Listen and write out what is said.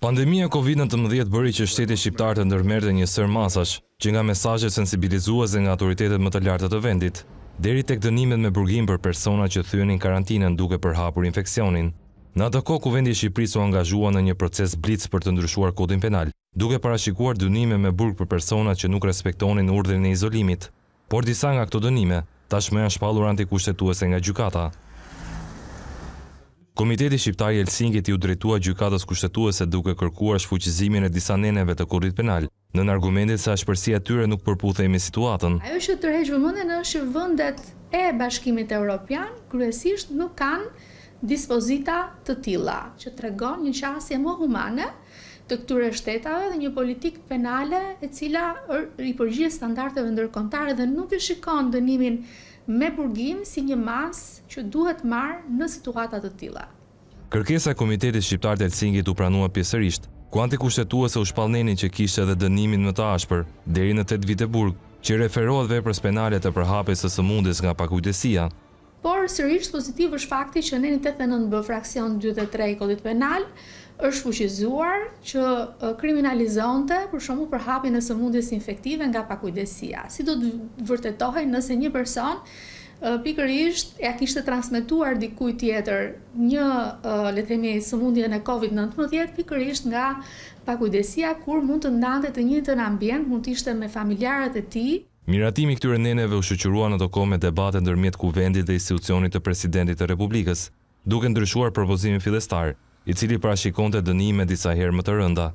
Pandemia COVID-19 bëri që shteti shqiptar të ndërmerte një sër masash, që nga mesaje sensibilizuaze nga autoritetet më të lartë të vendit, deri tek dënimet me burgim për persona që thyenin karantinën duke përhapur infekcionin. Në atë kohë ku vendi i Shqipërisë u angazhua në një proces blitz për të ndryshuar kodin penal, duke parashikuar dënime me burg për persona që nuk respektonin urdhrin e izolimit, por disa nga këto dënime tashmë janë shpallur antikushtetuese nga gjukata Komiteti Shqiptar i Helsingit i u drejtua gjykatës kushtetuese duke kërkuar shfuqizimin e disa neneve të kurrit penal, nën argumentin se ashpërsia tyre nuk përputhej me situatën. Ajo që tërheq vëmendjen është që vëndet e Bashkimit Evropian kryesisht nuk kanë dispozita të tilla që tregon një qasje më humane të këtyre shtetave dhe një politik penale e cila i përgjigjet standardeve ndërkombëtare dhe nuk e shikon dënimin me burgim si një mas që duhet marë në situatat të tila. Kërkesa Komitetit Shqiptar të Elcingit u pranua pjesërisht, ku kushtetua se u shpalnenin që kishtë edhe dënimin më të ashpër, deri në 8 vite burg, që referohet veprës penalet e përhapisës të mundis nga pakujtesia. Por, sërish, pozitiv është fakti që neni 89 bë fraksion 23 i kodit penal, është fuqizuar që kriminalizonte për shumë për hapin e sëmundjes infektive nga pakujdesia. Si do të vërtetohen nëse një person pikërisht e a kishtë transmituar dikuj tjetër një themi sëmundje në COVID-19 pikërisht nga pakujdesia kur mund të ndante të një të mund të ishte me familjarët e ti. Miratimi këtyre neneve u shëqyrua në doko me debate ndërmjet kuvendit dhe institucionit të presidentit të Republikës, duke ndryshuar propozimin filestarë i cili parashikonte të dënime disa herë më të rënda.